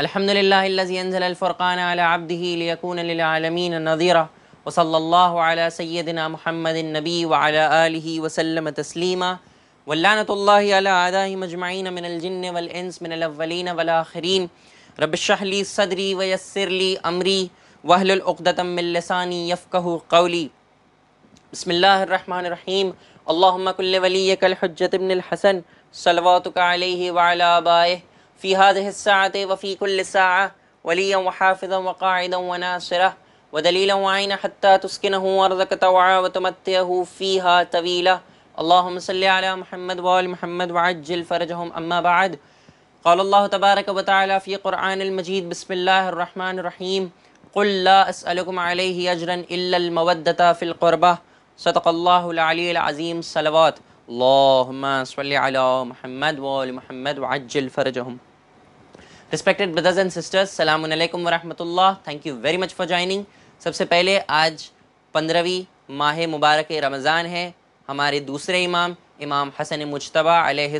الحمد لله الذي أنزل الفرقان على عبده ليكون للعالمين نظيرا وصلى الله على سيدنا محمد النبي وعلى آله وسلم تسليما واللعنة الله على أعدائهم مجمعين من الجن والإنس من الأولين والآخرين رب اشرح لي صدري ويسر لي أمري وأهل الأقدة من لساني يفقه قولي بسم الله الرحمن الرحيم اللهم كل وليك الحجة ابن الحسن صلواتك عليه وعلى آبائه في هذه الساعة وفي كل ساعة وليا وحافظا وقاعدا وناصرا ودليلا وعينا حتى تسكنه أرضك طوعا وتمتعه فيها طويلا اللهم صل على محمد وآل محمد وعجل فرجهم أما بعد قال الله تبارك وتعالى في قرآن المجيد بسم الله الرحمن الرحيم قل لا أسألكم عليه أجرا إلا المودة في القربة صدق الله العلي العظيم صلوات اللهم صل على محمد وآل محمد وعجل فرجهم respected brothers and sisters सलाम वरहमतुल्लाह thank you very much for joining सबसे पहले आज पंद्रहवीं माह मुबारक रमज़ान है हमारे दूसरे इमाम इमाम हसन मुशतबा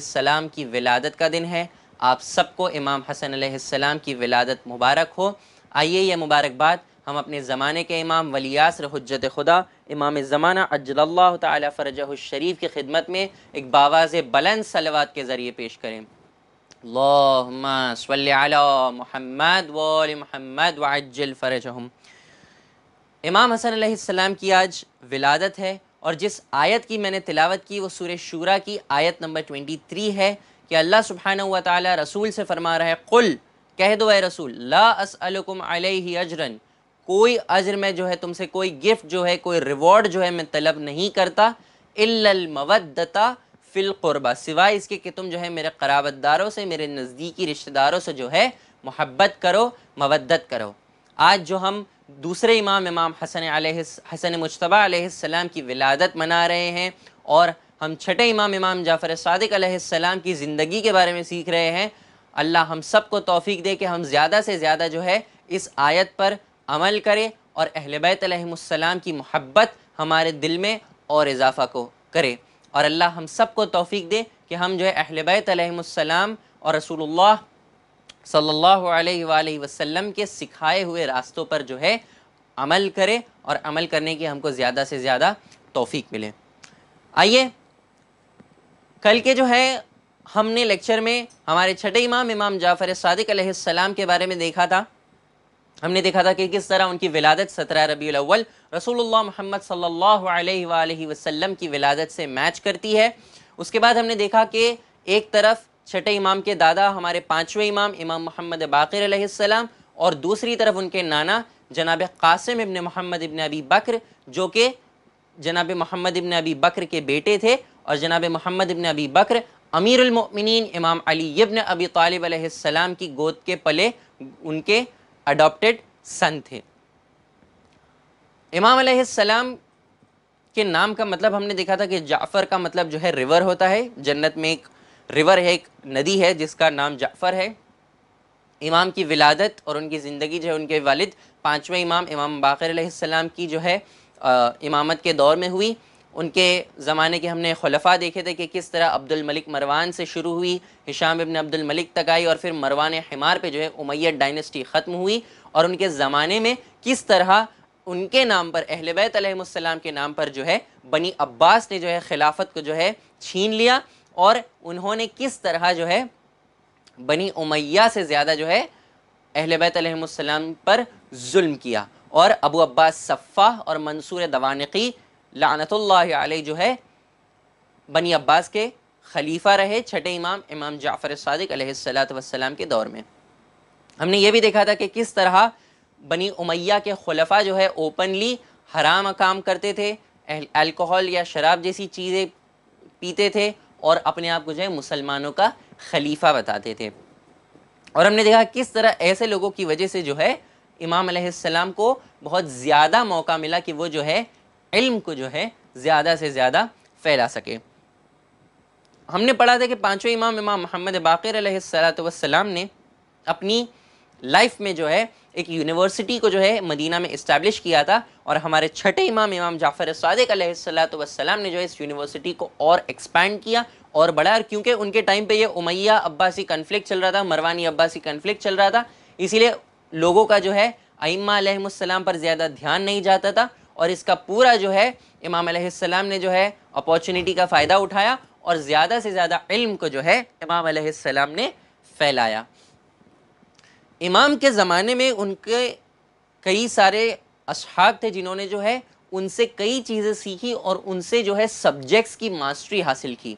सलाम की विलादत का दिन है आप सबको इमाम हसन सलाम की विलादत मुबारक हो आइए यह मुबारकबाद हम अपने ज़माने के इमाम वलियासर हजत खुदा इमाम ज़माना अजल्ला तरज शरीफ की खिदमत में एक बावाज़ बलंद सलवात के ज़रिए पेश करें मोहम्मद वाल मोहम्मद वजल फ़रजहम इमाम हसन आसमाम की आज विलादत है और जिस आयत की मैंने तिलावत की वो सूर शूरा की आयत नंबर ट्वेंटी थ्री है कि अल्लाह सुबहान हुआ ताली रसूल से फरमा रहा है कुल कह दो है रसूल ला असलकुम अलैहि अजरन कोई अजर में जो है तुमसे कोई गिफ्ट जो है कोई रिवॉर्ड जो है मैं तलब नहीं करता इल्लल मवद्दता फ़िल क़ुरबा सिवाय इसके कि तुम जो है मेरे कराबतदारों से मेरे नज़दीकी रिश्तेदारों से जो है मोहब्बत करो मवदत करो आज जो हम दूसरे इमाम इमाम हसन हसन मुशतबा की विलादत मना रहे हैं और हम छठे इमाम इमाम जाफ़र सदक़ की ज़िंदगी के बारे में सीख रहे हैं अल्लाह हम सब को तोफ़ी दे कि हम ज़्यादा से ज़्यादा जो है इस आयत पर अमल करें और अहलबैत की मोहब्बत हमारे दिल में और इजाफ़ा को करें और अल्लाह हम सब को तोफ़ी दे कि हम जो है अहल और रसूल सल्ला वसम के सिखाए हुए रास्तों पर जो है अमल करें और अमल करने की हमको ज़्यादा से ज़्यादा तोफ़ी मिले आइए कल के जो है हमने लेक्चर में हमारे छठे इमाम इमाम जाफ़र सदक के बारे में देखा था हमने देखा था कि किस तरह उनकी विलादत सत्रह रबी अव्वल रसूलुल्लाह मोहम्मद सल्लल्लाहु अलैहि वसल्लम की विलादत से मैच करती है उसके बाद हमने देखा कि एक तरफ छठे इमाम के दादा हमारे पाँचवें इमाम इमाम मोहम्मद बाकर सलाम और दूसरी तरफ उनके नाना जनाब कासिम इबन मोहम्मद इबन अबी बकर जो कि जनाब मोहम्मद इबन अबी बकर के बेटे थे और जनाब मोहम्मद इबन अबी बकर अमीरमिन इमाम अली इबन अबी तालब की गोद के पले उनके अडॉप्टेड सन थे इमाम सलाम के नाम का मतलब हमने देखा था कि जाफ़र का मतलब जो है रिवर होता है जन्नत में एक रिवर है एक नदी है जिसका नाम जाफ़र है इमाम की विलादत और उनकी ज़िंदगी जो है उनके वालिद पाँचवें इमाम इमाम बाकर की जो है आ, इमामत के दौर में हुई उनके ज़माने के हमने खलफा देखे थे कि किस तरह अब्दुल मलिक मरवान से शुरू हुई हिशाम इब्न अब्दुल मलिक तक आई और फिर मरवान हमार पे जो है उमैया डायनेस्टी ख़त्म हुई और उनके ज़माने में किस तरह उनके नाम पर अहल बैतम के नाम पर जो है बनी अब्बास ने जो है खिलाफत को जो है छीन लिया और उन्होंने किस तरह जो है बनी उमैया से ज़्यादा जो है अहल बैतम पर म किया और अबू अब्बास सफ़ा और मंसूर दवानकी लानतल्ल जो है बनी अब्बास के खलीफा रहे छठे इमाम इमाम जाफ़र सदक वसलाम के दौर में हमने ये भी देखा था कि किस तरह बनी उमैया के खलफा जो है ओपनली हराम काम करते थे अल्कोहल या शराब जैसी चीज़ें पीते थे और अपने आप को जो है मुसलमानों का खलीफा बताते थे और हमने देखा किस तरह ऐसे लोगों की वजह से जो है इमाम को बहुत ज़्यादा मौका मिला कि वो जो है इल्म को जो है ज़्यादा से ज़्यादा फैला सके हमने पढ़ा था कि पाँचों इमाम इमाम मोहम्मद बाकर सलाम ने अपनी लाइफ में जो है एक यूनिवर्सिटी को जो है मदीना में इस्टेब्लिश किया था और हमारे छठे इमाम इमाम जाफ़र सदक सलाम ने जो है इस यूनिवर्सिटी को और एक्सपैंड किया और और क्योंकि उनके टाइम पे ये उमैया अब्बासी कन्फ्लिक्ट चल रहा था मरवानी अब्बासी कन्फ्लिक्ट चल रहा था इसीलिए लोगों का जो है आइमा पर ज़्यादा ध्यान नहीं जाता था और इसका पूरा जो है इमाम अलैहिस्सलाम ने जो है अपॉर्चुनिटी का फ़ायदा उठाया और ज़्यादा से ज़्यादा इल्म को जो है इमाम अलैहिस्सलाम ने फैलाया इमाम के ज़माने में उनके कई सारे असहाब थे जिन्होंने जो है उनसे कई चीज़ें सीखी और उनसे जो है सब्जेक्ट्स की मास्टरी हासिल की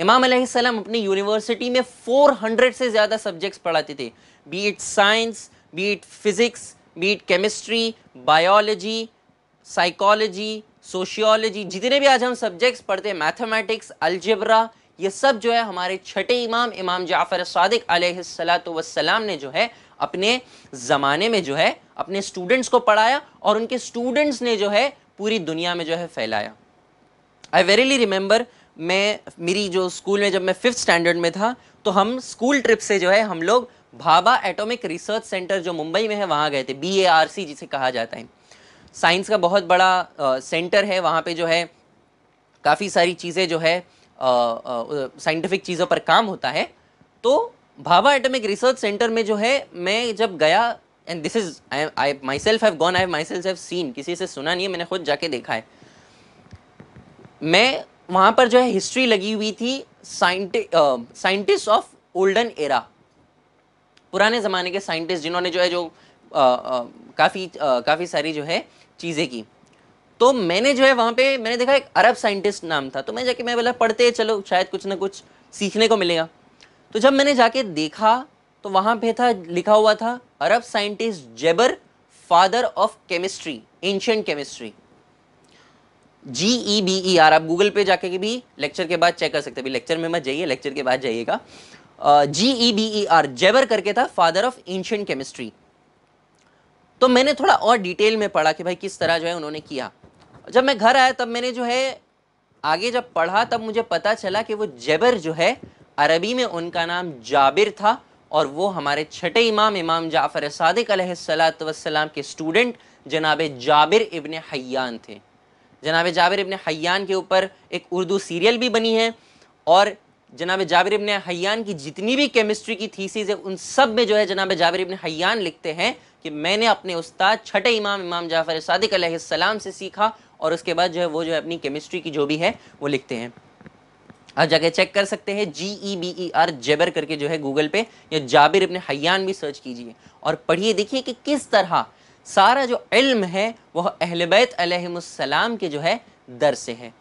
इमाम अलैहिस्सलाम अपनी यूनिवर्सिटी में 400 से ज़्यादा सब्जेक्ट्स पढ़ाते थे be it science be it physics be it chemistry biology psychology sociology जितने भी आज हम सब्जेक्ट्स पढ़ते हैं मैथमेटिक्स अलजबरा ये सब जो है हमारे छठे इमाम इमाम जाफ़र सदक सलाम ने जो है अपने ज़माने में जो है अपने स्टूडेंट्स को पढ़ाया और उनके स्टूडेंट्स ने जो है पूरी दुनिया में जो है फैलाया आई वेरीली रिमेंबर मैं मेरी जो स्कूल में जब मैं फिफ्थ स्टैंडर्ड में था तो हम स्कूल ट्रिप से जो है हम लोग भाभा एटॉमिक रिसर्च सेंटर जो मुंबई में है वहाँ गए थे बी ए आर सी जिसे कहा जाता है साइंस का बहुत बड़ा सेंटर है वहाँ पे जो है काफ़ी सारी चीज़ें जो है साइंटिफिक चीज़ों पर काम होता है तो भाभा एटमिक रिसर्च सेंटर में जो है मैं जब गया and this is I I myself have gone I myself have seen किसी से सुना नहीं है मैंने खुद जाके देखा है मैं वहाँ पर जो है हिस्ट्री लगी हुई थी साइंटिस्ट ऑफ ओल्डन एरा पुराने ज़माने के साइंटिस्ट जिन्होंने जो है जो काफ़ी काफ़ी सारी जो है चीज़ें की तो मैंने जो है वहाँ पे मैंने देखा एक अरब साइंटिस्ट नाम था तो मैं जाके मैं बोला पढ़ते चलो शायद कुछ ना कुछ सीखने को मिलेगा तो जब मैंने जाके देखा तो वहाँ पे था लिखा हुआ था Arab scientist Geber father of chemistry ancient chemistry G E B E R आप गूगल पे जाके भी लेक्चर के बाद चेक कर सकते हैं लेक्चर में मत जाइए लेक्चर के बाद जाइएगा जी ई बी ई आर जेबर करके था फादर ऑफ एंशियंट केमिस्ट्री तो मैंने थोड़ा और डिटेल में पढ़ा कि भाई किस तरह जो है उन्होंने किया जब मैं घर आया तब मैंने जो है आगे जब पढ़ा तब मुझे पता चला कि वो जबर जो है अरबी में उनका नाम जाबिर था और वो हमारे छठे इमाम इमाम जाफ़र सदक सलाम के स्टूडेंट जनाब जाबिर इबन हयान थे जनाब जाबिर इबन हयान के ऊपर एक उर्दू सीरियल भी बनी है और जनाब जाबिर इबन हयान की जितनी भी केमिस्ट्री की थीसीज है उन सब में जो है जनाब जाविर इबन हयान लिखते हैं कि मैंने अपने उस्ताद छठे इमाम इमाम जाफ़र सदक सलाम से सीखा और उसके बाद जो है वो जो है अपनी केमिस्ट्री की जो भी है वो लिखते हैं आप जाके चेक कर सकते हैं जी ई बी ई आर जेबर करके जो है गूगल पे या जाबिर इबन हयान भी सर्च कीजिए और पढ़िए देखिए कि किस तरह सारा जो इल्म है वह अहलबैत के जो है दर से है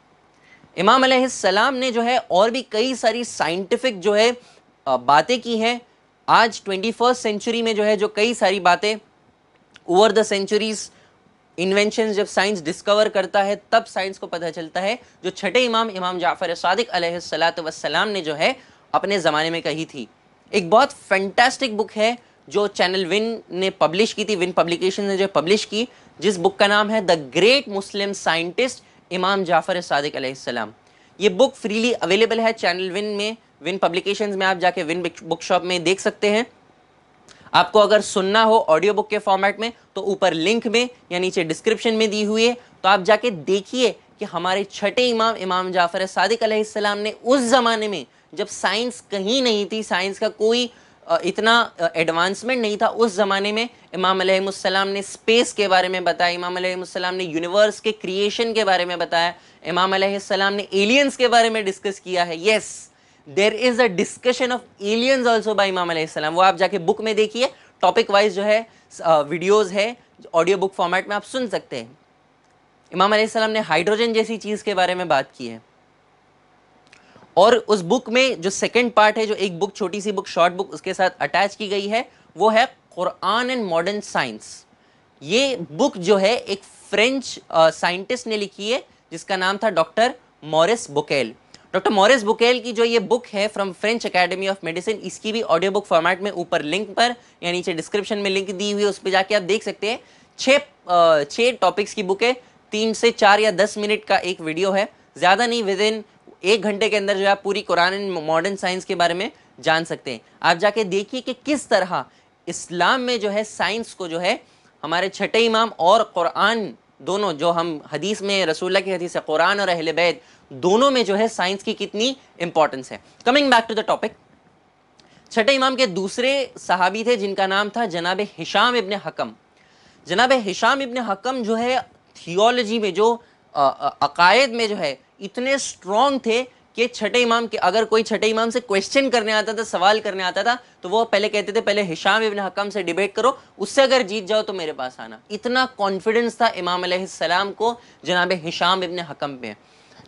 इमाम सलाम ने जो है और भी कई सारी साइंटिफिक जो है बातें की हैं आज ट्वेंटी फर्स्ट सेंचुरी में जो है जो कई सारी बातें ओवर द सेंचुरीज़ इन्वेंशन जब साइंस डिस्कवर करता है तब साइंस को पता चलता है जो छठे इमाम इमाम जाफ़र सादिक वसलाम ने जो है अपने ज़माने में कही थी एक बहुत फैंटास्टिक बुक है जो चैनल विन ने पब्लिश की थी विन पब्लिकेशन ने जो पब्लिश की जिस बुक का नाम है द ग्रेट मुस्लिम साइंटिस्ट इमाम जाफ़र सदक सलाम ये बुक फ्रीली अवेलेबल है चैनल विन में विन पब्लिकेशंस में आप जाके विन बुक शॉप में देख सकते हैं आपको अगर सुनना हो ऑडियो बुक के फॉर्मेट में तो ऊपर लिंक में या नीचे डिस्क्रिप्शन में दी हुई है तो आप जाके देखिए कि हमारे छठे इमाम इमाम जाफ़र सदक ने उस ज़माने में जब साइंस कहीं नहीं थी साइंस का कोई इतना एडवांसमेंट नहीं था उस ज़माने में इमाम अलैहिस्सलाम ने स्पेस के बारे में बताया इमाम अलैहिस्सलाम ने यूनिवर्स के क्रिएशन के बारे में बताया इमाम अलैहिस्सलाम ने एलियंस के बारे में डिस्कस किया है yes there is a discussion of aliens also by इमाम अलैहिस्सलाम वो आप जाके बुक में देखिए टॉपिक वाइज जो है वीडियोज़ है ऑडियो बुक फॉर्मेट में आप सुन सकते हैं इमाम अलैहिस्सलाम ने हाइड्रोजन जैसी चीज़ के बारे में बात की है और उस बुक में जो सेकेंड पार्ट है जो एक बुक छोटी सी बुक शॉर्ट बुक उसके साथ अटैच की गई है वो है कुरान एंड मॉडर्न साइंस ये बुक जो है एक फ्रेंच साइंटिस्ट ने लिखी है जिसका नाम था doctor Maurice Bucaille doctor Maurice Bucaille की जो ये बुक है from French academy of medicine इसकी भी ऑडियो बुक फॉर्मेट में ऊपर लिंक पर या नीचे डिस्क्रिप्शन में लिंक दी हुई है उस पर जाके आप देख सकते हैं छः छः टॉपिक्स की बुक है तीन से चार या दस मिनट का एक वीडियो है ज़्यादा नहीं विद इन एक घंटे के अंदर जो है पूरी कुरान एंड मॉडर्न साइंस के बारे में जान सकते हैं आप जाके देखिए कि किस तरह इस्लाम में जो है साइंस को जो है हमारे छठे इमाम और कुरान दोनों जो हम हदीस में रसूल्ला की हदीस है कुरान और अहल बैद दोनों में जो है साइंस की कितनी इंपॉर्टेंस है coming back to the topic छठे इमाम के दूसरे सहाबी थे जिनका नाम था जनाब हिशाम इबन हकम जनाब हिशाम इबन हकम जो है थियोलॉजी में जो अकायद में जो है इतने स्ट्रांग थे कि छठे इमाम के अगर कोई छठे इमाम से क्वेश्चन करने आता था सवाल करने आता था तो वो पहले कहते थे पहले हिशाम इबन हकम से डिबेट करो उससे अगर जीत जाओ तो मेरे पास आना इतना कॉन्फिडेंस था इमाम सलाम को जनाब हिशाम इबन हकम पे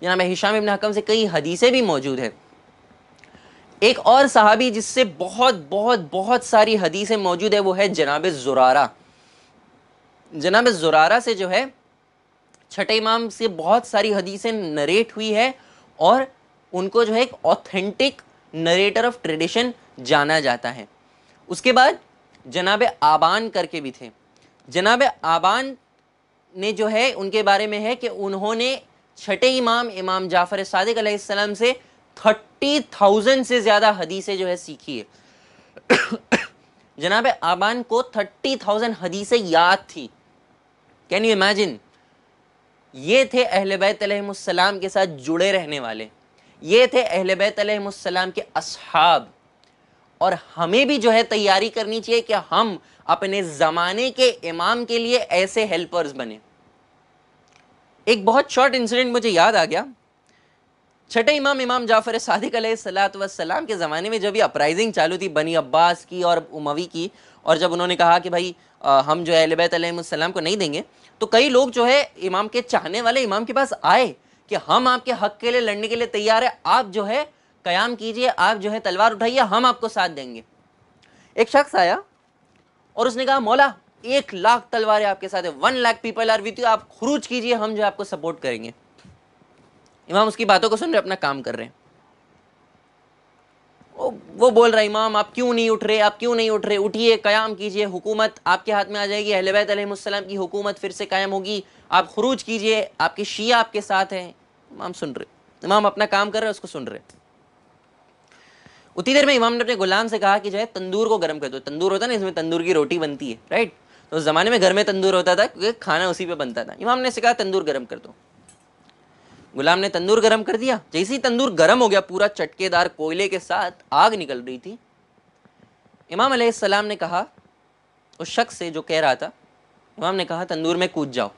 जनाब हिशाम इबन हकम से कई हदीसें भी मौजूद हैं एक और सहाबी जिससे बहुत बहुत बहुत सारी हदीसें मौजूद है वो है जनाब जुरारा जनाब जुरारा से जो है छठे इमाम से बहुत सारी हदीसें नरेट हुई है और उनको जो है एक ऑथेंटिक नरेटर ऑफ ट्रेडिशन जाना जाता है उसके बाद जनाब आबान करके भी थे जनाब आबान ने जो है उनके बारे में है कि उन्होंने छठे इमाम इमाम जाफ़र सदक सलाम से थर्टी थाउजेंड से ज़्यादा हदीसें जो है सीखी है जनाब आबान को थर्टी थाउजेंड हदीसें याद थी कैन यू इमेजिन ये थे अहल बैत अलैहिस्सलाम के साथ जुड़े रहने वाले ये थे अहल बैत अलैहिस्सलाम के असहाब और हमें भी जो है तैयारी करनी चाहिए कि हम अपने ज़माने के इमाम के लिए ऐसे हेल्पर्स बने एक बहुत शॉर्ट इंसिडेंट मुझे याद आ गया छठे इमाम इमाम जाफ़र सदक सलाम के ज़माने में जब ये अपराइजिंग चालू थी बनी अब्बास की और उमवी की और जब उन्होंने कहा कि भाई आ, हम जो है अलबैतम को नहीं देंगे तो कई लोग जो है इमाम के चाहने वाले इमाम के पास आए कि हम आपके हक के लिए लड़ने के लिए तैयार है आप जो है कयाम कीजिए आप जो है तलवार उठाइए हम आपको साथ देंगे एक शख्स आया और उसने कहा मौला एक लाख तलवारें आपके साथ है one lakh people are with you आप खुरूज कीजिए हम जो आपको सपोर्ट करेंगे इमाम उसकी बातों को सुन रहे अपना काम कर रहे हैं वो बोल रहा है इमाम आप क्यों नहीं उठ रहे आप क्यों नहीं उठ रहे उठिए क़याम कीजिए हुकूमत आपके हाथ में आ जाएगी अहलबैतम की हुकूमत फिर से कायम होगी आप खरूज कीजिए आपके शिया आपके साथ हैं इमाम सुन रहे इमाम अपना काम कर रहे उसको सुन रहे उतनी देर में इमाम ने अपने गुलाम से कहा कि जो है तंदूर को गर्म कर दो तंदूर होता है ना इसमें तंदूर की रोटी बनती है राइट तो उस ज़माने में घर में तंदूर होता था क्योंकि खाना उसी पे बनता था इमाम ने से कहा तंदूर गर्म कर दो गुलाम ने तंदूर गर्म कर दिया जैसे ही तंदूर गर्म हो गया पूरा चटकेदार कोयले के साथ आग निकल रही थी इमाम अलैहिस्सलाम ने कहा उस शख्स से जो कह रहा था इमाम ने कहा तंदूर में कूद जाओ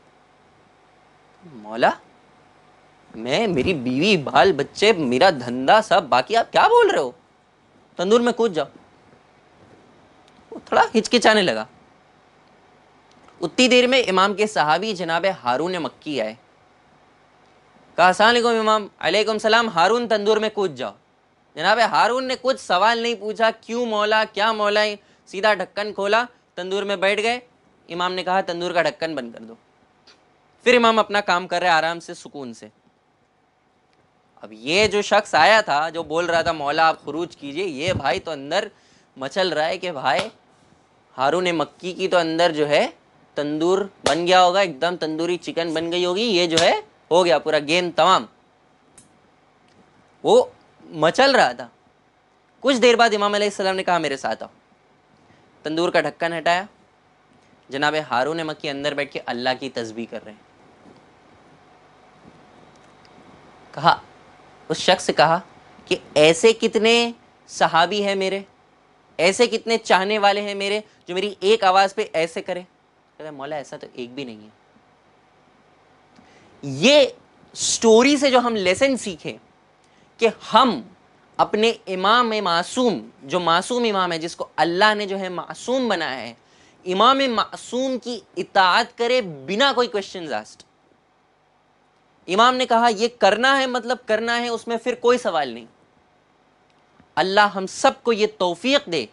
मौला मैं मेरी बीवी बाल बच्चे मेरा धंधा सब बाकी आप क्या बोल रहे हो तंदूर में कूद जाओ वो थोड़ा हिचकिचाने लगा उतनी देर में इमाम के सहाबी जनाब हारून मक्की आए कहा इमाम अलैकुम सलाम हारून तंदूर में कूद जाओ जनाब हारून ने कुछ सवाल नहीं पूछा क्यों मौला क्या मौला है सीधा ढक्कन खोला तंदूर में बैठ गए इमाम ने कहा तंदूर का ढक्कन बंद कर दो फिर इमाम अपना काम कर रहे आराम से सुकून से अब ये जो शख्स आया था जो बोल रहा था मौला आप खरूज कीजिए ये भाई तो अंदर मचल रहा है कि भाई हारून मक्की की तो अंदर जो है तंदूर बन गया होगा एकदम तंदूरी चिकन बन गई होगी ये जो है हो गया पूरा गेम तमाम वो मचल रहा था कुछ देर बाद इमाम सलाम ने कहा मेरे साथ आओ तंदूर का ढक्कन हटाया जनाब हारून मक्की अंदर बैठ के अल्लाह की तस्बी कर रहे हैं कहा उस शख्स से कहा कि ऐसे कितने सहाबी हैं मेरे ऐसे कितने चाहने वाले हैं मेरे जो मेरी एक आवाज़ पे ऐसे करें कहता मौला ऐसा तो एक भी नहीं है ये स्टोरी से जो हम लेसन सीखें कि हम अपने इमाम मासूम जो मासूम इमाम है जिसको अल्लाह ने जो है मासूम बनाया है इमाम मासूम की इतात करे बिना कोई क्वेश्चन आस्ट इमाम ने कहा यह करना है मतलब करना है उसमें फिर कोई सवाल नहीं अल्लाह हम सबको ये तोफ़ीक दे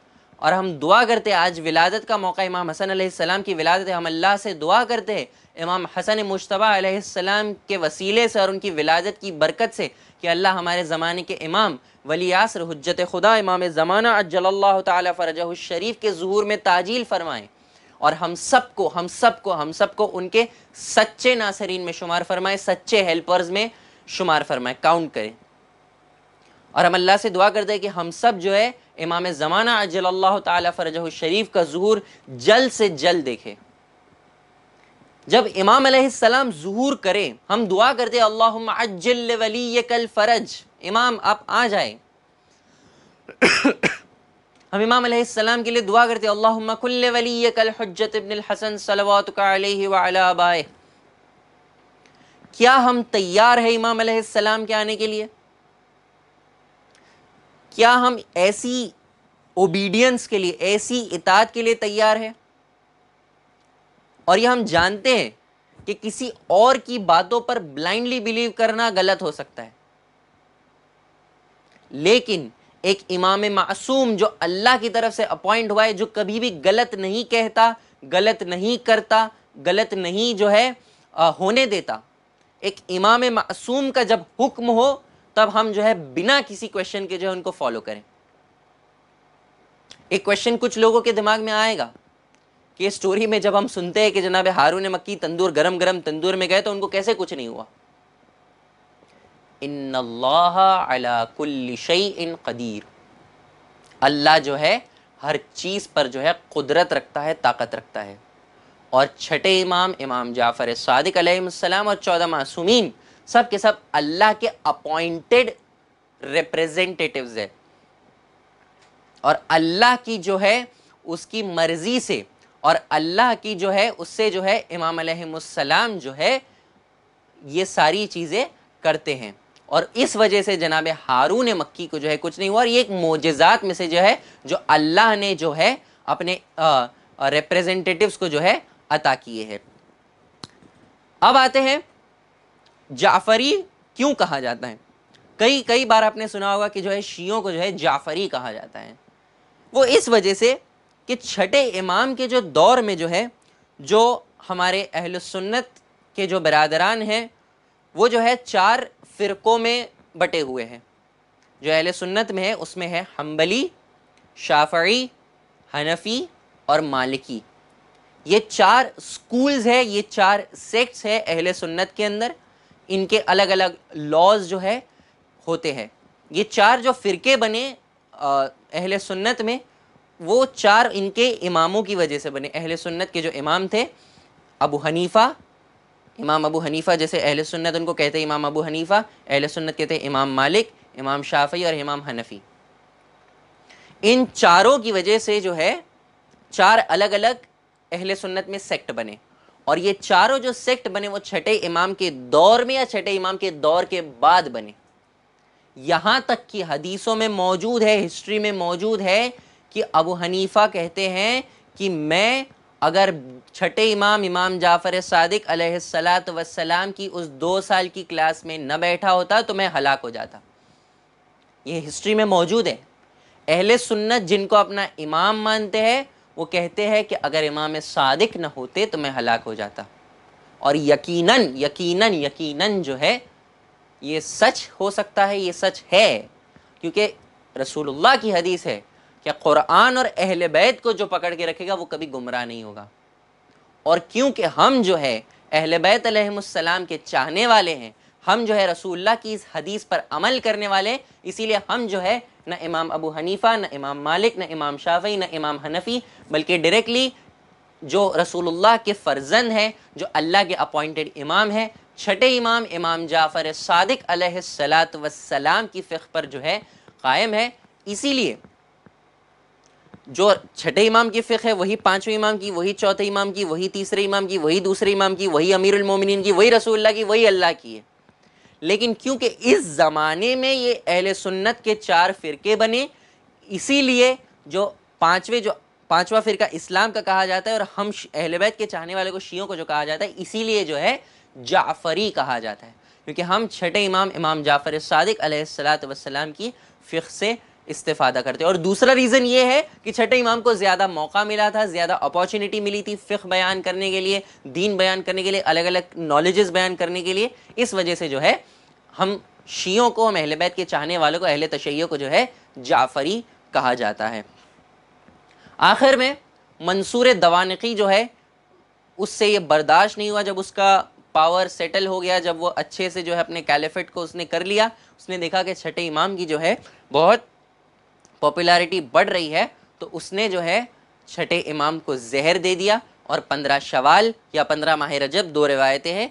और हम दुआ करते आज विलादत का मौका इमाम हसन सलाम की विलादत है हम अल्लाह से दुआ करते हैं इमाम हसन मुशतबा अलैहिस्सलाम के वसीले से और उनकी विलाजत की बरकत से कि अल्लाह हमारे ज़माने के इमाम वली आसर हजत खुदा इमाम ज़माना अजल्ला तरजशरीफ़ के जहूर में ताजील फरमाएँ और हम सब को हम सब को हम सब को उनके सच्चे नासरीन में शुमार फरमाएँ सच्चे हेल्पर्स में शुमार फरमाएँ काउंट करें और हम अल्लाह से दुआ करते हैं कि हम सब जो है इमाम ज़माना अजल्ला तरजशरीफ़ का जहूर जल्द से जल्द देखें जब इमाम सलाम जहूर करें हम दुआ करते कल फ़रज इमाम आप आ जाए हम इमाम सलाम के लिए दुआ करते कल हजत हसन क्या हम तैयार है इमाम सलाम के आने के लिए क्या हम ऐसी ओबीडियंस के लिए ऐसी इताद के लिए तैयार है और ये हम जानते हैं कि किसी और की बातों पर ब्लाइंडली बिलीव करना गलत हो सकता है लेकिन एक इमाम मासूम जो अल्लाह की तरफ से अपॉइंट हुआ है जो कभी भी गलत नहीं कहता गलत नहीं करता गलत नहीं जो है आ, होने देता एक इमाम मासूम का जब हुक्म हो तब हम जो है बिना किसी क्वेश्चन के जो है उनको फॉलो करें एक क्वेश्चन कुछ लोगों के दिमाग में आएगा कि स्टोरी में जब हम सुनते हैं कि जनाब हारून मक्की तंदूर गरम गरम तंदूर में गए तो उनको कैसे कुछ नहीं हुआ इन अला इन कदीर अल्लाह जो है हर चीज़ पर जो है कुदरत रखता है ताकत रखता है और छठे इमाम इमाम जाफ़र सदक आलम और चौदह मासूमीन सब के सब अल्लाह के अपॉइंटेड रिप्रेजेंटेटिव्स है और अल्लाह की जो है उसकी मर्ज़ी से और अल्लाह की जो है उससे जो है इमाम जो है ये सारी चीज़ें करते हैं और इस वजह से जनाब हारून मक्की को जो है कुछ नहीं हुआ और ये एक मोजात में से जो है जो अल्लाह ने जो है अपने रिप्रेजेंटेटिव्स को जो है अता किए हैं अब आते हैं जाफरी क्यों कहा जाता है कई कई बार आपने सुना होगा कि जो है शियों को जो है जाफरी कहा जाता है वो इस वजह से कि छठे इमाम के जो दौर में जो है जो हमारे अहल सुन्नत के जो बरदरान हैं वो जो है चार फ़िरक़ों में बटे हुए हैं जो अहल सुन्नत में है उसमें है हम्बली शाफी हनफी और मालिकी ये चार स्कूल्स है ये चार सेक्ट्स है अहल सुन्नत के अंदर इनके अलग अलग लॉज जो है होते हैं ये चार जो फ़िरके बने अहल सुन्नत में वो चार इनके इमामों की वजह से बने अहल सुन्नत के जो इमाम थे अबू हनीफ़ा इमाम अबू हनीफ़ा जैसे अहल सुन्नत उनको कहते हैं इमाम अबू हनीफ़ा अहल सुन्नत कहते हैं इमाम मालिक इमाम शाफी और इमाम हनफी इन चारों की वजह से जो है चार अलग अलग अहल सुन्नत में सेक्ट बने और ये चारों जो सेक्ट बने वो छठे इमाम के दौर में या छठे इमाम के दौर के बाद बने यहाँ तक कि हदीसों में मौजूद है हिस्ट्री में मौजूद है कि अबू हनीफ़ा कहते हैं कि मैं अगर छठे इमाम इमाम जाफ़र सादिक अलैहिस्सलात वसलाम की उस दो साल की क्लास में न बैठा होता तो मैं हलाक हो जाता ये हिस्ट्री में मौजूद है अहले सुन्नत जिनको अपना इमाम मानते हैं वो कहते हैं कि अगर इमाम सादिक न होते तो मैं हलाक हो जाता और यकीनन यकीनन यकीनन जो है ये सच हो सकता है ये सच है क्योंकि रसूलुल्लाह की हदीस है क्या क़ुरान और अहल बैत को जो पकड़ के रखेगा वो कभी गुमराह नहीं होगा और क्योंकि हम जो है अहल बैत अलैहिस्सलाम के चाहने वाले हैं हम जो है रसूल्ला की इस हदीस पर अमल करने वाले इसीलिए हम जो है न इमाम अबू हनीफ़ा न इमाम मालिक न इमाम शाफी न इमाम हनफ़ी बल्कि डायरेक्टली जो रसूलुल्लाह के फ़र्जंद हैं जो अल्लाह के अपॉइंटेड इमाम हैं छठे इमाम इमाम जाफ़र सदक सलात वसलाम की फ़िक पर जो है कायम है इसीलिए जो छठे इमाम की फ़िक है वही पाँचवें इमाम की वही चौथे इमाम की वही तीसरे इमाम की वही दूसरे इमाम की वही अमीर उलमोमिन की वही रसूलुल्लाह की वही अल्लाह की है लेकिन क्योंकि इस ज़माने में ये अहल सुन्नत के चार फ़िरके बने इसीलिए जो पाँचवें जो पाँचवा फ़िरका इस्लाम का कहा जाता है और हम अहल के चाहने वाले को शीयों को जो कहा जाता है इसीलिए जो है जाफ़री कहा जाता है क्योंकि हम छठे इमाम इमाम जाफ़र सदक सलात वसलाम की फ़िक से इस्तीफ़ादा करते और दूसरा रीज़न ये है कि छठे इमाम को ज़्यादा मौका मिला था ज़्यादा अपॉर्चुनिटी मिली थी फ़िक बयान करने के लिए दीन बयान करने के लिए अलग अलग नॉलेजेस बयान करने के लिए इस वजह से जो है हम शीयों को हम अहल बैत के चाहने वालों को अहल तशैयों को जो है जाफरी कहा जाता है आखिर में मंसूर दवानकी जो है उससे ये बर्दाश्त नहीं हुआ जब उसका पावर सेटल हो गया जब वो अच्छे से जो है अपने कैलिफेट को उसने कर लिया उसने देखा कि छठे इमाम की जो है बहुत पॉपुलैरिटी बढ़ रही है तो उसने जो है छठे इमाम को जहर दे दिया और पंद्रह शवाल या पंद्रह माह रजब दो रिवायतें हैं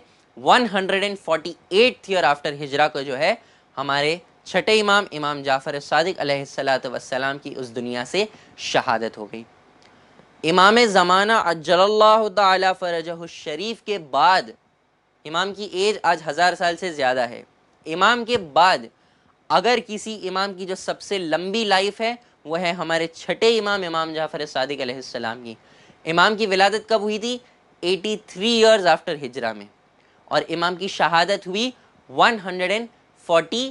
148 और आफ्टर हिजरा को जो है हमारे छठे इमाम इमाम जाफ़र सदक सलाम की उस दुनिया से शहादत हो गई इमाम ज़माना अज्जल्ला फ़रजहशरीफ के बाद इमाम की एज आज हज़ार साल से ज़्यादा है इमाम के बाद अगर किसी इमाम की जो सबसे लंबी लाइफ है वह है हमारे छठे इमाम इमाम जाफ़र सदक आसमाम की इमाम की विलादत कब हुई थी 83 थ्री ईयर्स आफ्टर हिजरा में और इमाम की शहादत हुई 148 hundred and forty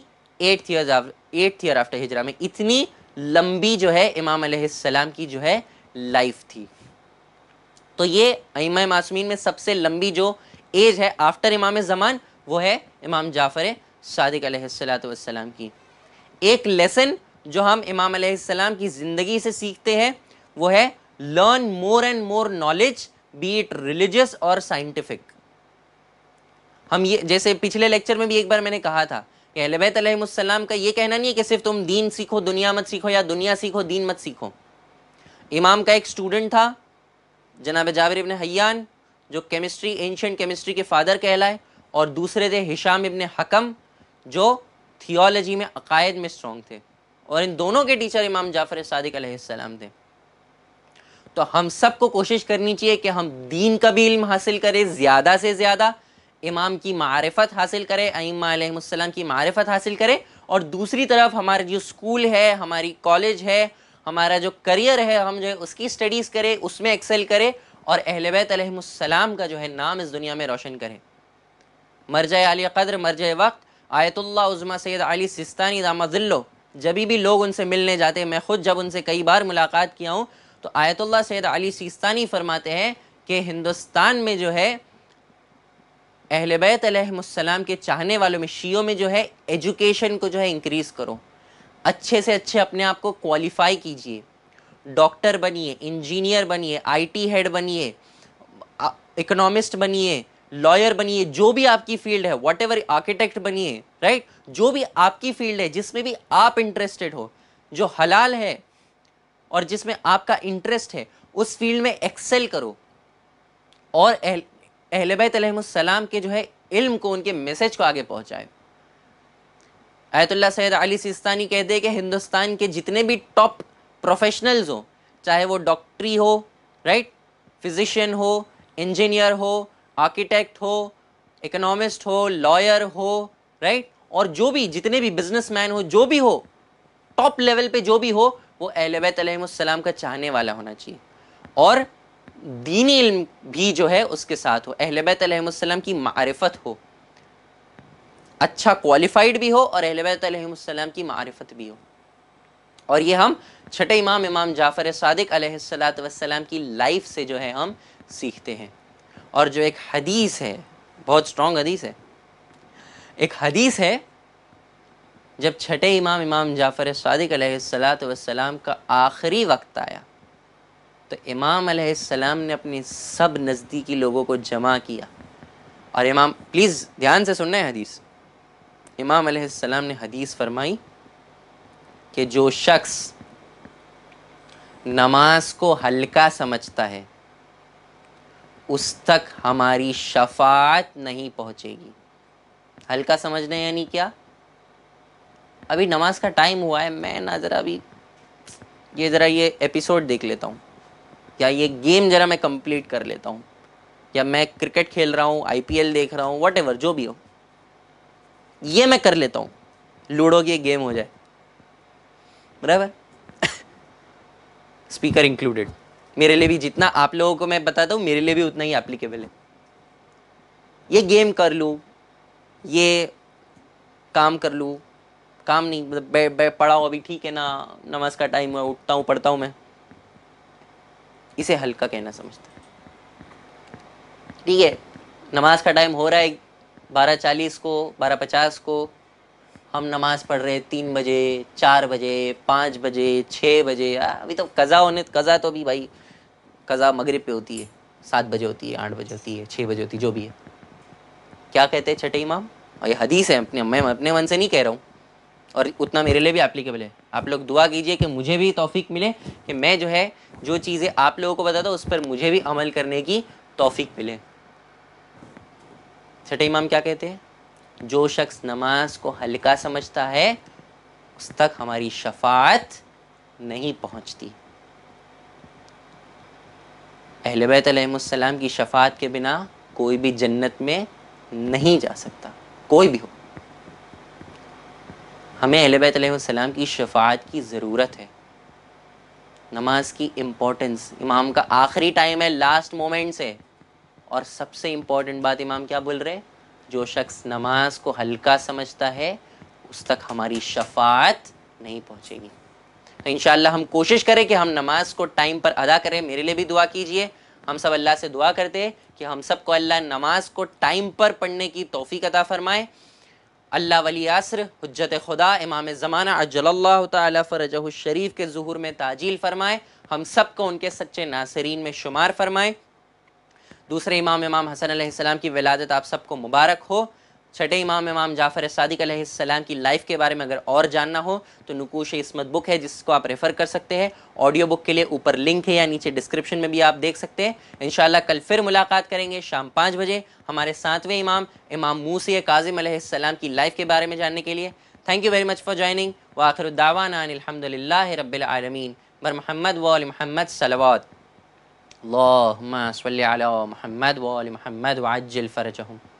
eight year eight year after हिजरा में इतनी लंबी जो है इमाम आसमाम की जो है लाइफ थी तो ये इमाम मासूमिन में सबसे लंबी जो एज है आफ्टर इमाम ज़मान वो है इमाम जाफ़र सदक सलाम की एक लेसन जो हम इमाम सलाम की ज़िंदगी से सीखते हैं वो है learn more and more knowledge be it religious और साइंटिफिक हम ये जैसे पिछले लेक्चर में भी एक बार मैंने कहा था कि अलबैतम का ये कहना नहीं है कि सिर्फ तुम दीन सीखो दुनिया मत सीखो या दुनिया सीखो दीन मत सीखो इमाम का एक स्टूडेंट था जनाब जाविर इबन हयान जो केमिस्ट्री एंशंट केमिस्ट्री के फादर कहलाए और दूसरे थे हिशाम इबन हकम जो थियोलॉजी में अकायद में स्ट्रॉन्ग थे और इन दोनों के टीचर इमाम जाफर सादिक थे तो हम सबको कोशिश करनी चाहिए कि हम दीन का भी इल्म हासिल करें ज़्यादा से ज़्यादा इमाम की मारफत हासिल करें अम्माम की मारफत हासिल करें और दूसरी तरफ हमारे जो स्कूल है हमारी कॉलेज है हमारा जो करियर है हम जो है उसकी स्टडीज़ करें उसमें एक्सेल करें और अहल का जो है नाम इस दुनिया में रोशन करें मरज आलिया कद्र मरज वक्त आयतुल्ला उज़मा सैद अली सिस्तानी दामाजिल्लो जब भी लोग उनसे मिलने जाते मैं ख़ुद जब उनसे कई बार मुलाकात किया हूँ तो आयतुल्ला सैद अली सिस्तानी फरमाते हैं कि हिंदुस्तान में जो है अहल बैतम के चाहने वालों में शीयों में जो है एजुकेशन को जो है इंक्रीज़ करो अच्छे से अच्छे अपने आप को क्वालिफाई कीजिए डॉक्टर बनिए इंजीनियर बनिए आईटी हेड बनिए इकोनॉमिस्ट बनिए लॉयर बनिए जो भी आपकी फील्ड है वॉट एवर आर्किटेक्ट बनिए राइट जो भी आपकी फील्ड है जिसमें भी आप इंटरेस्टेड हो जो हलाल है और जिसमें आपका इंटरेस्ट है उस फील्ड में एक्सेल करो और अहल, अहलबैतम के जो है इल्म को उनके मैसेज को आगे पहुंचाए आयतुल्ला सैद अली सिस्तानी कह दे कि हिंदुस्तान के जितने भी टॉप प्रोफेशनल्स हों चाहे वो डॉक्टरी हो राइट फिजिशियन हो इंजीनियर हो आर्किटेक्ट हो इकोनॉमिस्ट हो लॉयर हो राइट और जो भी जितने भी बिजनेसमैन हो जो भी हो टॉप लेवल पे जो भी हो वो अहलबैतम का चाहने वाला होना चाहिए और दीन इल्म भी जो है उसके साथ हो अहलबैतम की मारफत हो अच्छा क्वालिफाइड भी हो और अहलबैतम की मारफत भी हो और ये हम छठे इमाम इमाम जाफ़र सदक सलात वसलाम की लाइफ से जो है हम सीखते हैं और जो एक हदीस है बहुत स्ट्रॉन्ग हदीस है एक हदीस है जब छठे इमाम इमाम जाफ़र सदक सलाम का आखिरी वक्त आया तो इमाम सलाम ने अपने सब नज़दीकी लोगों को जमा किया और इमाम प्लीज़ ध्यान से सुनना है हदीस इमाम सलाम ने हदीस फरमाई कि जो शख्स नमाज को हल्का समझता है उस तक हमारी शफात नहीं पहुँचेगी हल्का समझना यानी क्या अभी नमाज का टाइम हुआ है मैं ना ज़रा अभी ये ज़रा ये एपिसोड देख लेता हूँ या ये गेम ज़रा मैं कंप्लीट कर लेता हूँ या मैं क्रिकेट खेल रहा हूँ आईपीएल देख रहा हूँ वट जो भी हो ये मैं कर लेता हूँ लूडो की गेम हो जाए बराबर स्पीकर इंक्लूडेड मेरे लिए भी जितना आप लोगों को मैं बताता हूँ मेरे लिए भी उतना ही एप्लीकेबल है ये गेम कर लूँ ये काम कर लूँ काम नहीं मतलब बै, बै, पढ़ा हो अभी ठीक है ना नमाज का टाइम है उठता हूँ पढ़ता हूँ मैं इसे हल्का कहना समझता ठीक है नमाज का टाइम हो रहा है बारह चालीस को बारह पचास को हम नमाज पढ़ रहे हैं तीन बजे चार बजे पाँच बजे छः बजे अभी तो कज़ा होने कज़ा तो अभी भाई कज़ा मगरब पे होती है सात बजे होती है आठ बजे होती है छः बजे होती है जो भी है क्या कहते हैं छठे इमाम और ये हदीस है अपने मैं अपने मन से नहीं कह रहा हूँ और उतना मेरे लिए भी एप्लीकेबल है आप लोग दुआ कीजिए कि मुझे भी तोफ़ी मिले कि मैं जो है जो चीज़ें आप लोगों को बताता हूँ उस पर मुझे भी अमल करने की तोफ़ी मिले छठे इमाम क्या कहते हैं जो शख्स नमाज को हल्का समझता है उस तक हमारी शफात नहीं पहुंचती अहल की शफात के बिना कोई भी जन्नत में नहीं जा सकता कोई भी हो हमें अहल की शफात की ज़रूरत है नमाज की इम्पोर्टेंस इमाम का आखिरी टाइम है लास्ट मोमेंट्स है और सबसे इम्पॉर्टेंट बात इमाम क्या बोल रहे हैं जो शख्स नमाज को हल्का समझता है उस तक हमारी शफात नहीं पहुँचेगी इन हम कोशिश करें कि हम नमाज को टाइम पर अदा करें मेरे लिए भी दुआ कीजिए हम सब अल्लाह से दुआ करते हैं कि हम सब को अल्लाह नमाज को टाइम पर पढ़ने की तोफ़ी अदा फ़रमाए अल्लाह वली आसर हजत खुदा इमाम ज़माना अजल्ला तरजहशरीफ़ के जहूर में ताजील फ़रमाए हम सब को उनके सच्चे नासरीन में शुमार फ़रमाए दूसरे इमाम इमाम हसन आसमाम की विलादत आप सबको मुबारक हो छठे इमाम इमाम जाफ़र सदक सलाम की लाइफ के बारे में अगर और जानना हो तो नकूश इसमत बुक है जिसको आप रेफ़र कर सकते हैं ऑडियो बुक के लिए ऊपर लिंक है या नीचे डिस्क्रिप्शन में भी आप देख सकते हैं इन कल फिर मुलाकात करेंगे शाम पाँच बजे हमारे सातवें इमाम इमाम मूसी काजिम सलाम की लाइफ के बारे में जानने के लिए thank you very much for joining व आखिर दावाना बर महमद वाल महमद على محمد वाल محمد وعجل فرجهم